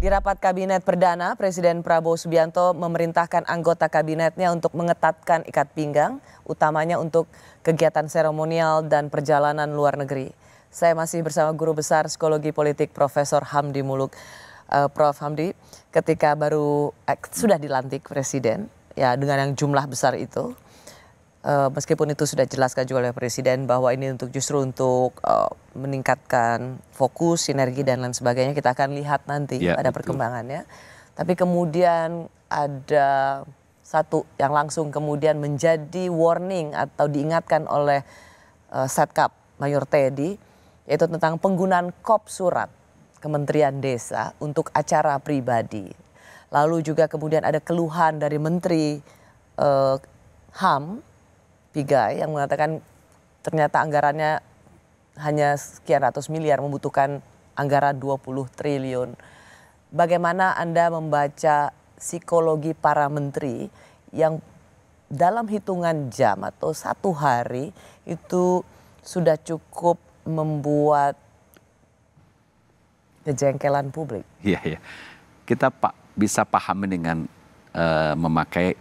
Di rapat kabinet perdana, Presiden Prabowo Subianto memerintahkan anggota kabinetnya untuk mengetatkan ikat pinggang, utamanya untuk kegiatan seremonial dan perjalanan luar negeri. Saya masih bersama Guru Besar Psikologi Politik Profesor Hamdi Muluk. Uh, Prof Hamdi, ketika baru eh, sudah dilantik Presiden, ya dengan yang jumlah besar itu, uh, meskipun itu sudah jelaskan juga oleh Presiden bahwa ini untuk justru untuk uh, meningkatkan fokus, sinergi dan lain sebagainya kita akan lihat nanti ya, pada perkembangannya. Tapi kemudian ada satu yang langsung kemudian menjadi warning atau diingatkan oleh uh, Mayor Teddy yaitu tentang penggunaan kop surat Kementerian Desa untuk acara pribadi. Lalu juga kemudian ada keluhan dari Menteri uh, HAM Pigai yang mengatakan ternyata anggarannya hanya sekian ratus miliar membutuhkan anggaran 20 triliun. Bagaimana Anda membaca psikologi para menteri yang dalam hitungan jam atau satu hari itu sudah cukup membuat kejengkelan publik. Iya, iya. Kita pak bisa pahami dengan uh, memakai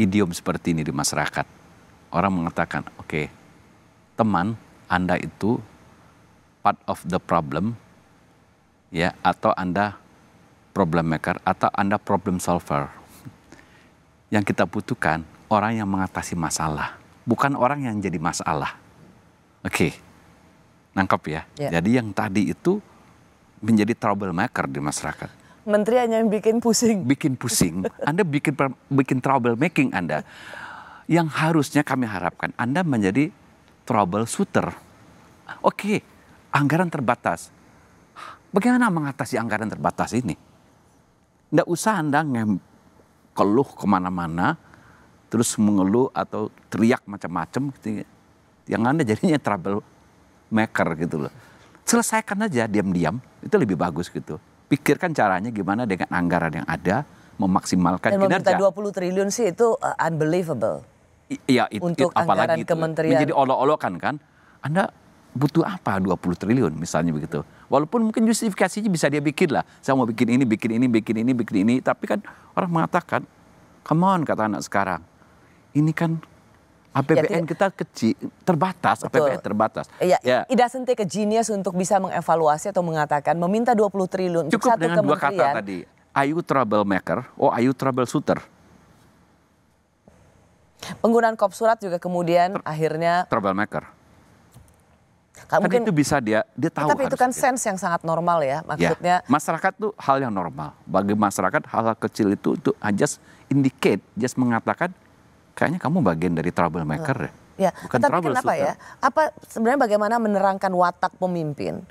idiom seperti ini di masyarakat orang mengatakan, oke, okay, teman Anda itu part of the problem, ya, atau Anda problem maker, atau Anda problem solver. [laughs] Yang kita butuhkan orang yang mengatasi masalah, bukan orang yang jadi masalah. Oke, okay. nangkep ya. Yeah. Jadi yang tadi itu menjadi troublemaker di masyarakat. Menteri hanya bikin pusing. Bikin pusing. Anda bikin bikin trouble making Anda yang harusnya kami harapkan Anda menjadi troubleshooter. Oke, anggaran terbatas. Bagaimana mengatasi anggaran terbatas ini? Tidak usah Anda keluh kemana-mana, terus mengeluh atau teriak macam-macam. Yang Anda jadinya trouble maker gitu loh. Selesaikan aja diam-diam, itu lebih bagus gitu. Pikirkan caranya gimana dengan anggaran yang ada, memaksimalkan Dan kinerja. Dan 20 triliun sih itu uh, unbelievable. Iya, itu untuk it, apalagi anggaran itu, kementerian. menjadi olok-olokan kan. Anda butuh apa 20 triliun misalnya begitu. Walaupun mungkin justifikasinya bisa dia bikin lah. Saya mau bikin ini, bikin ini, bikin ini, bikin ini. Tapi kan orang mengatakan, come on kata anak sekarang. Ini kan APBN ya, kita kecil, terbatas, betul. APBN terbatas. Ya, ya. Ida Sente ke genius untuk bisa mengevaluasi atau mengatakan meminta 20 triliun Cukup satu dengan kementerian. dua kata tadi. Are you troublemaker? Oh, are you troubleshooter? Penggunaan kop surat juga kemudian Tr akhirnya troublemaker. Kan mungkin itu bisa dia dia tahu. Tapi itu kan dia. Gitu. sense yang sangat normal ya, ya maksudnya. Ya, masyarakat tuh hal yang normal. Bagi masyarakat hal-hal kecil itu itu ah, just indicate, just mengatakan kayaknya kamu bagian dari troublemaker. Ya, Bukan tapi kenapa ya? Apa sebenarnya bagaimana menerangkan watak pemimpin?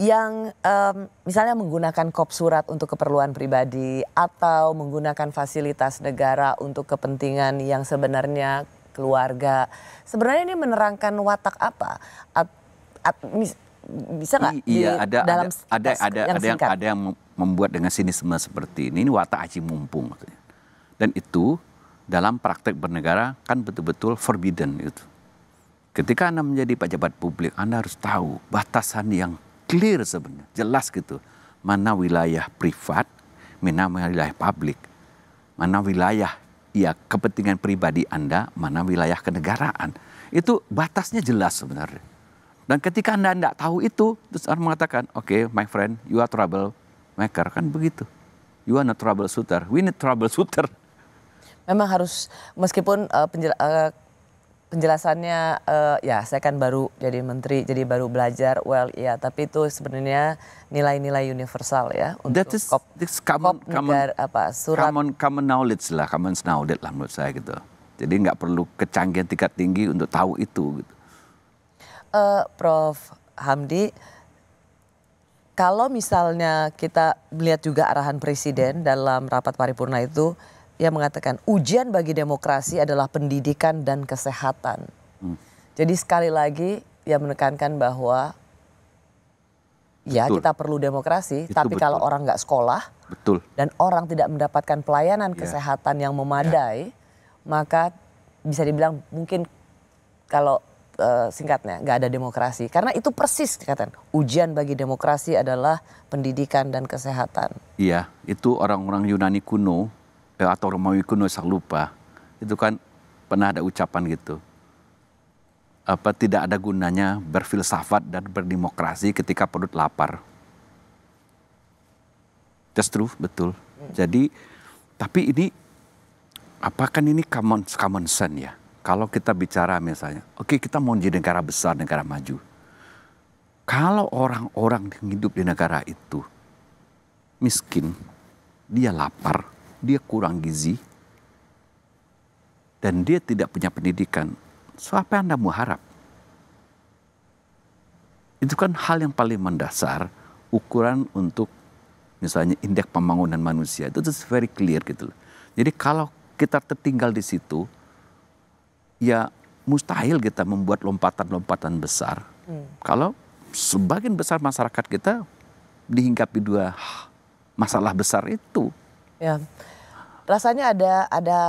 yang um, misalnya menggunakan kop surat untuk keperluan pribadi atau menggunakan fasilitas negara untuk kepentingan yang sebenarnya keluarga. Sebenarnya ini menerangkan watak apa? At, at, mis, bisa nggak? Iya, ada dalam ada ada ada yang ada, yang, membuat dengan sinisme seperti ini. Ini watak aji mumpung Dan itu dalam praktek bernegara kan betul-betul forbidden itu. Ketika Anda menjadi pejabat publik, Anda harus tahu batasan yang clear sebenarnya, jelas gitu. Mana wilayah privat, mana wilayah publik, mana wilayah ya kepentingan pribadi Anda, mana wilayah kenegaraan. Itu batasnya jelas sebenarnya. Dan ketika Anda tidak tahu itu, terus orang mengatakan, oke okay, my friend, you are trouble maker. Kan begitu. You are not trouble shooter, we need trouble shooter. Memang harus, meskipun uh, uh, penjelasannya uh, ya saya kan baru jadi menteri jadi baru belajar well ya tapi itu sebenarnya nilai-nilai universal ya untuk That is, kop, this common, kop common, apa surat common, common knowledge lah common knowledge lah menurut saya gitu jadi nggak perlu kecanggihan tingkat tinggi untuk tahu itu gitu. Uh, Prof Hamdi kalau misalnya kita melihat juga arahan presiden dalam rapat paripurna itu yang mengatakan ujian bagi demokrasi adalah pendidikan dan kesehatan. Hmm. Jadi sekali lagi ia menekankan bahwa ya betul. kita perlu demokrasi, itu tapi betul. kalau orang nggak sekolah betul. dan orang tidak mendapatkan pelayanan iya. kesehatan yang memadai, ya. maka bisa dibilang mungkin kalau eh, singkatnya nggak ada demokrasi karena itu persis dikatakan ujian bagi demokrasi adalah pendidikan dan kesehatan. Iya, itu orang-orang Yunani kuno Eh, atau Romawi kuno saya lupa itu kan pernah ada ucapan gitu apa tidak ada gunanya berfilsafat dan berdemokrasi ketika perut lapar that's true betul hmm. jadi tapi ini apakah ini common common sense ya kalau kita bicara misalnya oke okay, kita mau jadi negara besar negara maju kalau orang-orang yang hidup di negara itu miskin dia lapar dia kurang gizi dan dia tidak punya pendidikan. So apa yang Anda mau harap? Itu kan hal yang paling mendasar ukuran untuk misalnya indeks pembangunan manusia. Itu itu very clear gitu loh. Jadi kalau kita tertinggal di situ, ya mustahil kita membuat lompatan-lompatan besar. Hmm. Kalau sebagian besar masyarakat kita dihinggapi dua masalah besar itu. Ya rasanya ada ada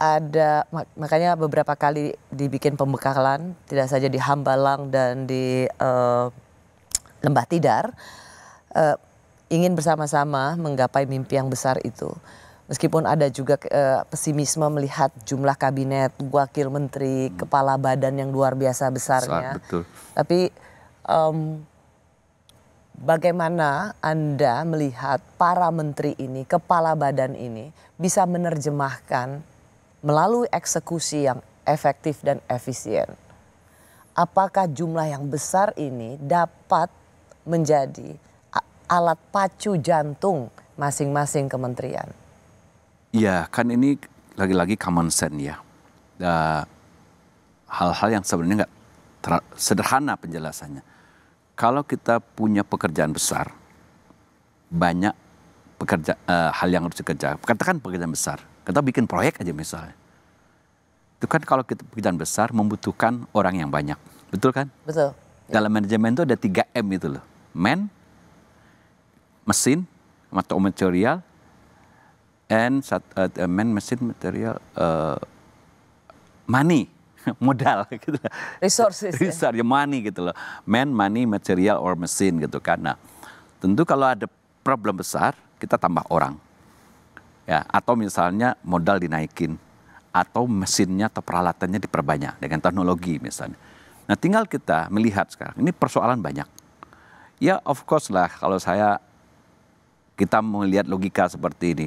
ada makanya beberapa kali dibikin pembekalan tidak saja di Hambalang dan di uh, Lembah Tidar uh, ingin bersama-sama menggapai mimpi yang besar itu. Meskipun ada juga uh, pesimisme melihat jumlah kabinet, wakil menteri, hmm. kepala badan yang luar biasa besarnya. Saat, betul. Tapi um, Bagaimana Anda melihat para menteri ini, kepala badan ini bisa menerjemahkan melalui eksekusi yang efektif dan efisien? Apakah jumlah yang besar ini dapat menjadi alat pacu jantung masing-masing kementerian? Iya, kan ini lagi-lagi common sense ya. Hal-hal uh, yang sebenarnya nggak sederhana penjelasannya kalau kita punya pekerjaan besar, banyak pekerja uh, hal yang harus dikerja. Katakan pekerjaan besar, kita bikin proyek aja misalnya. Itu kan kalau kita pekerjaan besar membutuhkan orang yang banyak, betul kan? Betul. Ya. Dalam manajemen itu ada 3 M itu loh, man, mesin, atau material, and uh, eh, man, mesin, material, uh, money [laughs] modal gitu loh. Resources. Ya. Resource, ya. money gitu loh. Man, money, material or machine gitu kan. Nah, tentu kalau ada problem besar, kita tambah orang. Ya, atau misalnya modal dinaikin atau mesinnya atau peralatannya diperbanyak dengan teknologi misalnya. Nah, tinggal kita melihat sekarang. Ini persoalan banyak. Ya, of course lah kalau saya kita melihat logika seperti ini.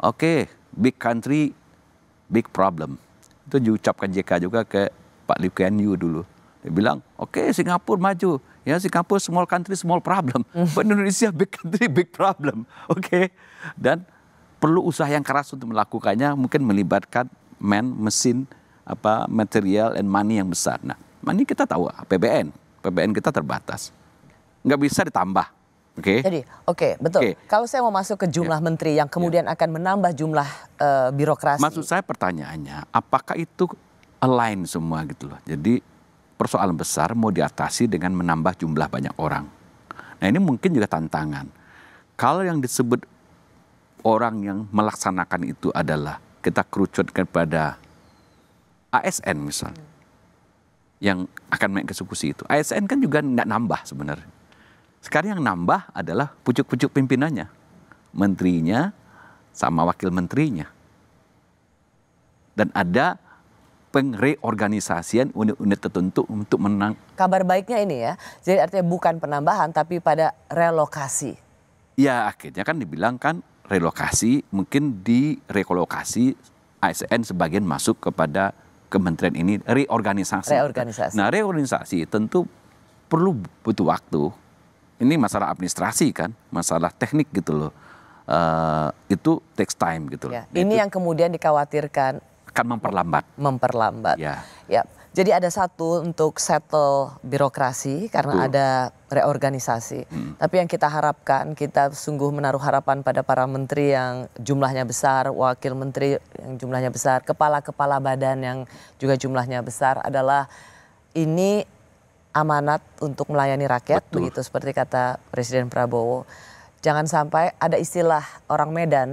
Oke, okay, big country, big problem itu diucapkan JK juga ke Pak Lee Kuan Yew dulu. Dia bilang, oke okay, Singapura maju. Ya Singapura small country, small problem. Hmm. But Indonesia [laughs] big country, big problem. Oke. Okay? Dan perlu usaha yang keras untuk melakukannya. Mungkin melibatkan men, mesin, apa material and money yang besar. Nah, money kita tahu APBN. APBN kita terbatas. Nggak bisa ditambah Oke. Okay. Jadi, oke, okay, betul. Okay. Kalau saya mau masuk ke jumlah yeah. menteri yang kemudian yeah. akan menambah jumlah uh, birokrasi. Maksud saya pertanyaannya, apakah itu align semua gitu loh. Jadi persoalan besar mau diatasi dengan menambah jumlah banyak orang. Nah, ini mungkin juga tantangan. Kalau yang disebut orang yang melaksanakan itu adalah kita kerucutkan pada ASN misalnya. Hmm. Yang akan mengeksekusi itu. ASN kan juga tidak nambah sebenarnya sekarang yang nambah adalah pucuk-pucuk pimpinannya. Menterinya sama wakil menterinya. Dan ada pengreorganisasian unit-unit tertentu untuk menang. Kabar baiknya ini ya, jadi artinya bukan penambahan tapi pada relokasi. Ya akhirnya kan dibilang kan relokasi mungkin direkolokasi ASN sebagian masuk kepada kementerian ini reorganisasi. Reorganisasi. Nah reorganisasi tentu perlu butuh waktu ini masalah administrasi kan, masalah teknik gitu loh. Uh, itu takes time gitu ya, loh. Ini itu, yang kemudian dikhawatirkan akan memperlambat. Memperlambat. Ya. ya. Jadi ada satu untuk settle birokrasi karena uh. ada reorganisasi. Hmm. Tapi yang kita harapkan, kita sungguh menaruh harapan pada para menteri yang jumlahnya besar, wakil menteri yang jumlahnya besar, kepala-kepala badan yang juga jumlahnya besar adalah ini amanat untuk melayani rakyat Betul. begitu seperti kata Presiden Prabowo. Jangan sampai ada istilah orang Medan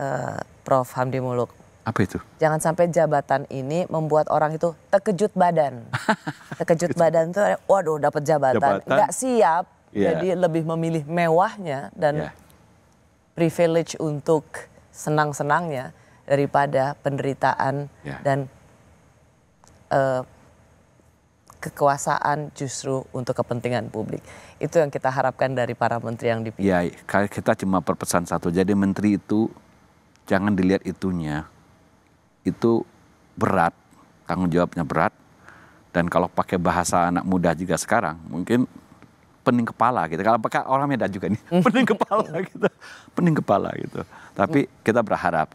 uh, Prof Hamdi Muluk. Apa itu? Jangan sampai jabatan ini membuat orang itu terkejut badan. [laughs] terkejut badan itu waduh dapat jabatan, nggak siap. Yeah. Jadi lebih memilih mewahnya dan yeah. privilege untuk senang-senangnya daripada penderitaan yeah. dan uh, kekuasaan justru untuk kepentingan publik. Itu yang kita harapkan dari para menteri yang dipilih. Ya, kita cuma perpesan satu. Jadi menteri itu jangan dilihat itunya. Itu berat, tanggung jawabnya berat. Dan kalau pakai bahasa anak muda juga sekarang, mungkin pening kepala gitu. Kalau pakai orang Medan juga nih, [laughs] pening kepala gitu. Pening kepala gitu. Tapi kita berharap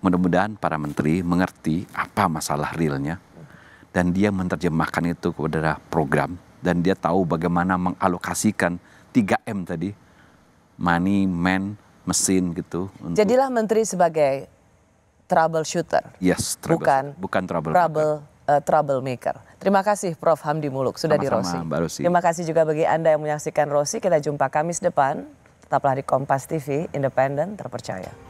mudah-mudahan para menteri mengerti apa masalah realnya dan dia menerjemahkan itu kepada program dan dia tahu bagaimana mengalokasikan 3M tadi money, man, mesin gitu. Untuk... Jadilah menteri sebagai troubleshooter. Yes, trouble, bukan bukan trouble. trouble uh, troublemaker. Terima kasih Prof Hamdi Muluk sudah Sama-sama, di Rosi. Rosi. Terima kasih juga bagi Anda yang menyaksikan Rosi. Kita jumpa Kamis depan. Tetaplah di Kompas TV, independen, terpercaya.